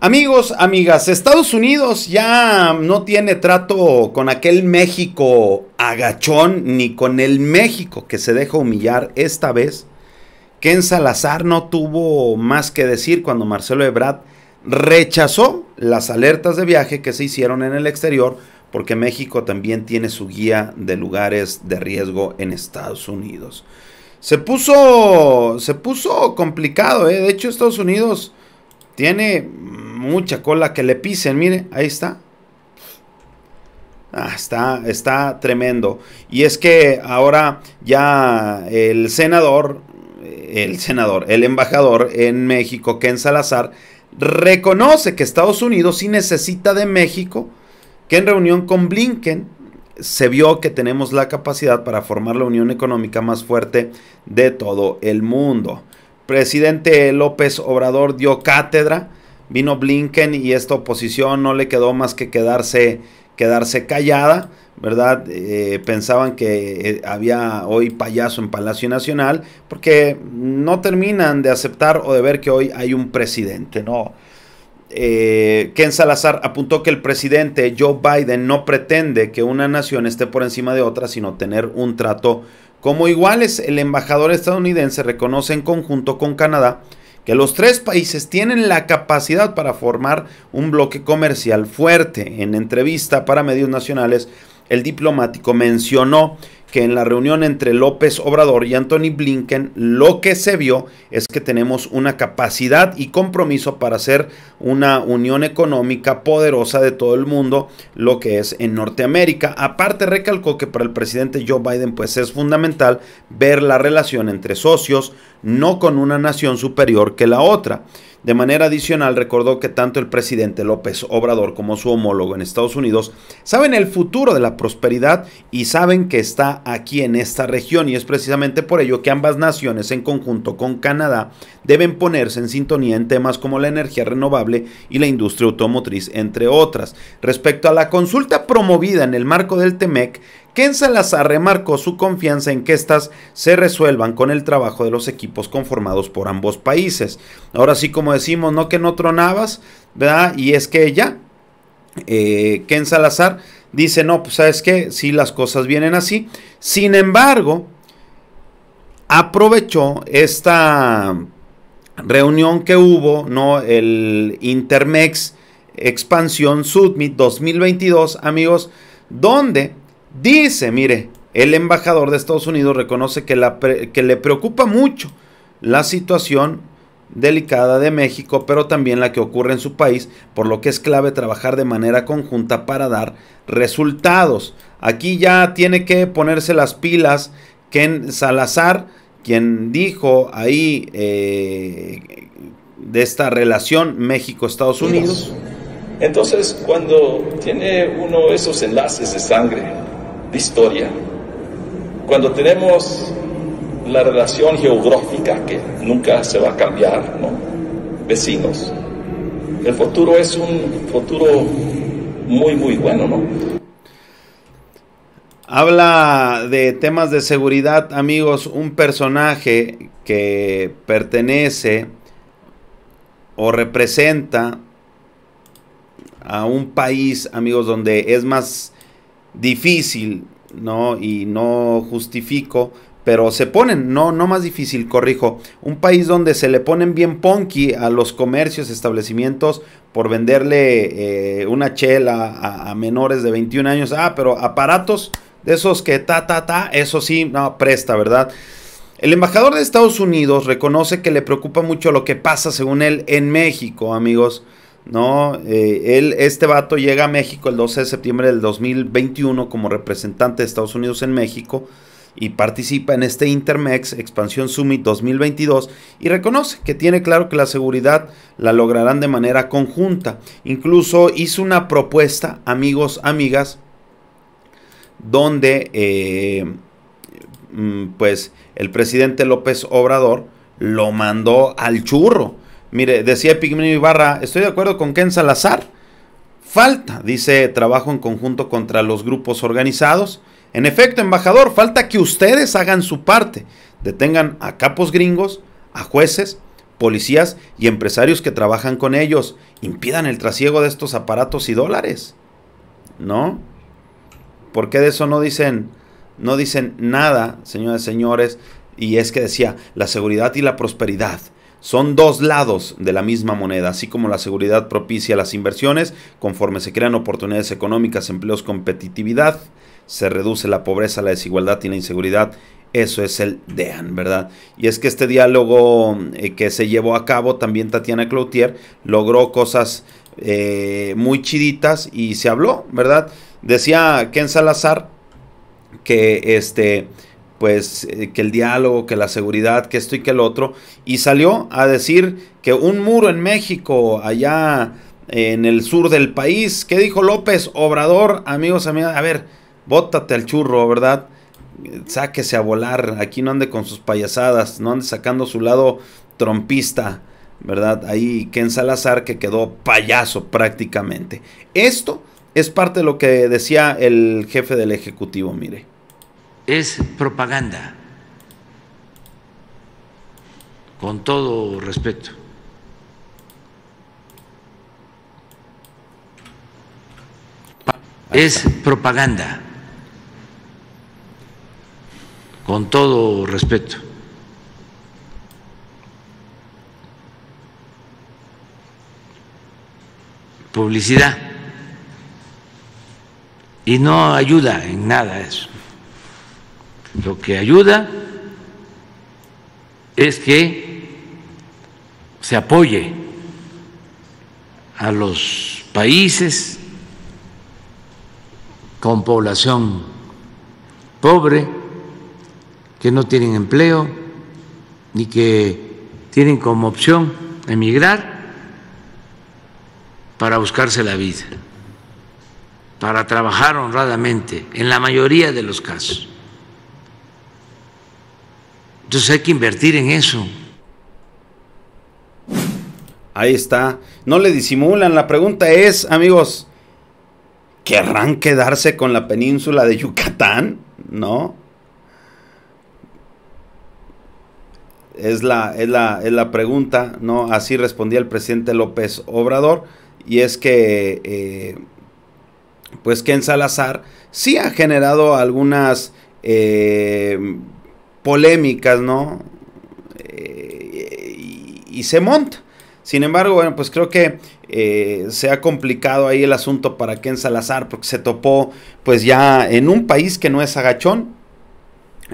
Amigos, amigas, Estados Unidos ya no tiene trato con aquel México agachón ni con el México que se deja humillar esta vez. Ken Salazar no tuvo más que decir cuando Marcelo Ebrard rechazó las alertas de viaje que se hicieron en el exterior porque México también tiene su guía de lugares de riesgo en Estados Unidos. Se puso se puso complicado, ¿eh? de hecho Estados Unidos tiene mucha cola que le pisen, mire, ahí está. Ah, está, está tremendo. Y es que ahora ya el senador, eh, el senador, el embajador en México, Ken Salazar, reconoce que Estados Unidos sí necesita de México, que en reunión con Blinken se vio que tenemos la capacidad para formar la unión económica más fuerte de todo el mundo. Presidente López Obrador dio cátedra Vino Blinken y esta oposición no le quedó más que quedarse, quedarse callada, ¿verdad? Eh, pensaban que eh, había hoy payaso en Palacio Nacional, porque no terminan de aceptar o de ver que hoy hay un presidente, ¿no? Eh, Ken Salazar apuntó que el presidente Joe Biden no pretende que una nación esté por encima de otra, sino tener un trato como iguales. El embajador estadounidense reconoce en conjunto con Canadá que los tres países tienen la capacidad para formar un bloque comercial fuerte. En entrevista para medios nacionales, el diplomático mencionó que en la reunión entre López Obrador y Anthony Blinken lo que se vio es que tenemos una capacidad y compromiso para hacer una unión económica poderosa de todo el mundo, lo que es en Norteamérica. Aparte recalcó que para el presidente Joe Biden pues es fundamental ver la relación entre socios, no con una nación superior que la otra. De manera adicional, recordó que tanto el presidente López Obrador como su homólogo en Estados Unidos saben el futuro de la prosperidad y saben que está aquí en esta región y es precisamente por ello que ambas naciones en conjunto con Canadá deben ponerse en sintonía en temas como la energía renovable y la industria automotriz, entre otras. Respecto a la consulta promovida en el marco del TEMEC, Ken Salazar remarcó su confianza en que estas se resuelvan con el trabajo de los equipos conformados por ambos países. Ahora sí, como decimos, no que no tronabas, ¿verdad? Y es que ella, Ken eh, Salazar dice, no, pues sabes que si las cosas vienen así. Sin embargo, aprovechó esta reunión que hubo, ¿no? El Intermex Expansión Summit 2022, amigos, donde Dice, mire, el embajador de Estados Unidos reconoce que, la que le preocupa mucho la situación delicada de México, pero también la que ocurre en su país, por lo que es clave trabajar de manera conjunta para dar resultados. Aquí ya tiene que ponerse las pilas Ken Salazar, quien dijo ahí eh, de esta relación México-Estados Unidos. Entonces, cuando tiene uno esos enlaces de sangre, de historia, cuando tenemos la relación geográfica que nunca se va a cambiar, vecinos, el futuro es un futuro muy, muy bueno. ¿no? Habla de temas de seguridad, amigos, un personaje que pertenece o representa a un país, amigos, donde es más difícil, ¿no? Y no justifico, pero se ponen, no, no más difícil, corrijo, un país donde se le ponen bien punky a los comercios, establecimientos, por venderle eh, una chela a, a, menores de 21 años, ah, pero aparatos de esos que ta, ta, ta, eso sí, no, presta, ¿verdad? El embajador de Estados Unidos reconoce que le preocupa mucho lo que pasa, según él, en México, amigos. ¿no? Eh, él, este vato llega a México el 12 de septiembre del 2021 como representante de Estados Unidos en México y participa en este Intermex Expansión Summit 2022 y reconoce que tiene claro que la seguridad la lograrán de manera conjunta. Incluso hizo una propuesta, amigos, amigas, donde eh, mm, pues el presidente López Obrador lo mandó al churro Mire, decía Pigmino Ibarra, estoy de acuerdo con Ken Salazar. Falta, dice, trabajo en conjunto contra los grupos organizados. En efecto, embajador, falta que ustedes hagan su parte. Detengan a capos gringos, a jueces, policías y empresarios que trabajan con ellos. Impidan el trasiego de estos aparatos y dólares. ¿No? ¿Por qué de eso no dicen, no dicen nada, señores y señores? Y es que decía, la seguridad y la prosperidad son dos lados de la misma moneda, así como la seguridad propicia las inversiones, conforme se crean oportunidades económicas, empleos, competitividad, se reduce la pobreza, la desigualdad y la inseguridad. Eso es el DEAN, ¿verdad? Y es que este diálogo eh, que se llevó a cabo, también Tatiana Cloutier logró cosas eh, muy chiditas y se habló, ¿verdad? Decía Ken Salazar que este pues eh, que el diálogo, que la seguridad, que esto y que el otro, y salió a decir que un muro en México, allá en el sur del país, ¿qué dijo López? Obrador, amigos, amigas, a ver, bótate al churro, ¿verdad? Sáquese a volar, aquí no ande con sus payasadas, no ande sacando su lado trompista, ¿verdad? Ahí Ken Salazar que quedó payaso prácticamente. Esto es parte de lo que decía el jefe del Ejecutivo, mire es propaganda, con todo respeto. Es propaganda, con todo respeto. Publicidad. Y no ayuda en nada eso. Lo que ayuda es que se apoye a los países con población pobre, que no tienen empleo ni que tienen como opción emigrar para buscarse la vida, para trabajar honradamente, en la mayoría de los casos. Entonces hay que invertir en eso. Ahí está. No le disimulan. La pregunta es, amigos, ¿querrán quedarse con la península de Yucatán? ¿No? Es la, es la, es la pregunta, ¿no? Así respondía el presidente López Obrador. Y es que, eh, Pues que en Salazar sí ha generado algunas... Eh, polémicas, ¿no? Eh, y, se monta. Sin embargo, bueno, pues creo que eh, se ha complicado ahí el asunto para Ken Salazar, porque se topó pues ya en un país que no es agachón,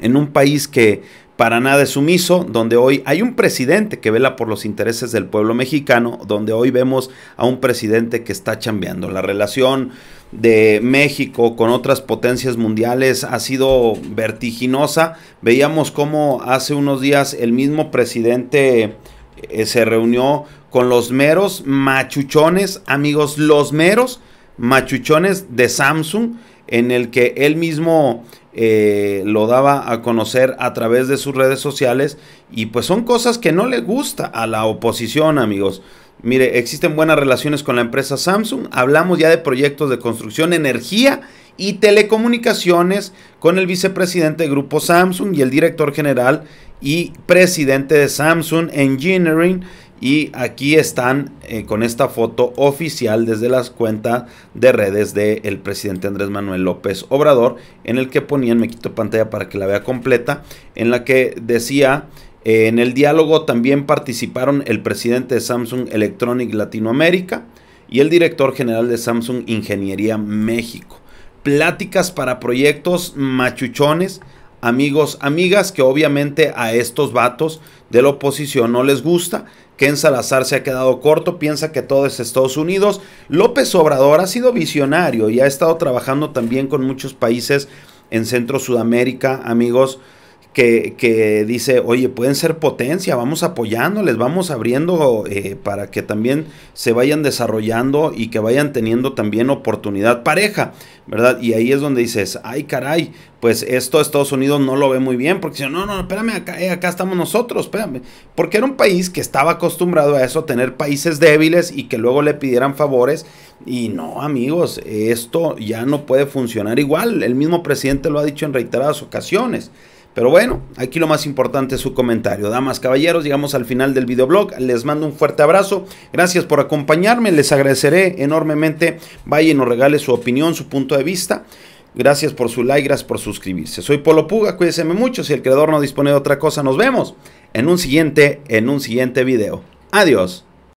en un país que para nada es sumiso, donde hoy hay un presidente que vela por los intereses del pueblo mexicano, donde hoy vemos a un presidente que está chambeando la relación de México con otras potencias mundiales ha sido vertiginosa. Veíamos cómo hace unos días el mismo presidente eh, se reunió con los meros machuchones, amigos, los meros machuchones de Samsung, en el que él mismo eh, lo daba a conocer a través de sus redes sociales. Y pues son cosas que no le gusta a la oposición, amigos. Mire, existen buenas relaciones con la empresa Samsung. Hablamos ya de proyectos de construcción, energía y telecomunicaciones con el vicepresidente del grupo Samsung y el director general y presidente de Samsung Engineering. Y aquí están eh, con esta foto oficial desde las cuentas de redes del presidente Andrés Manuel López Obrador, en el que ponían, me quito pantalla para que la vea completa, en la que decía en el diálogo también participaron el presidente de Samsung Electronic Latinoamérica y el director general de Samsung Ingeniería México. Pláticas para proyectos machuchones, amigos, amigas, que obviamente a estos vatos de la oposición no les gusta. Ken Salazar se ha quedado corto, piensa que todo es Estados Unidos. López Obrador ha sido visionario y ha estado trabajando también con muchos países en Centro Sudamérica, amigos que, dice, oye, pueden ser potencia, vamos apoyándoles, vamos abriendo eh, para que también se vayan desarrollando y que vayan teniendo también oportunidad pareja, ¿verdad? Y ahí es donde dices, ay caray, pues esto Estados Unidos no lo ve muy bien, porque dice no, no, espérame, eh, acá, estamos nosotros, espérame, porque era un país que estaba acostumbrado a eso, tener países débiles y que luego le pidieran favores, y no, amigos, esto ya no puede funcionar igual, el mismo presidente lo ha dicho en reiteradas ocasiones. Pero bueno, aquí lo más importante es su comentario. Damas, caballeros, llegamos al final del videoblog. Les mando un fuerte abrazo. Gracias por acompañarme. Les agradeceré enormemente. Vayan nos regale su opinión, su punto de vista. Gracias por su like, gracias por suscribirse. Soy Polo Puga, cuídense mucho. Si el creador no dispone de otra cosa, nos vemos en un siguiente, en un siguiente video. Adiós.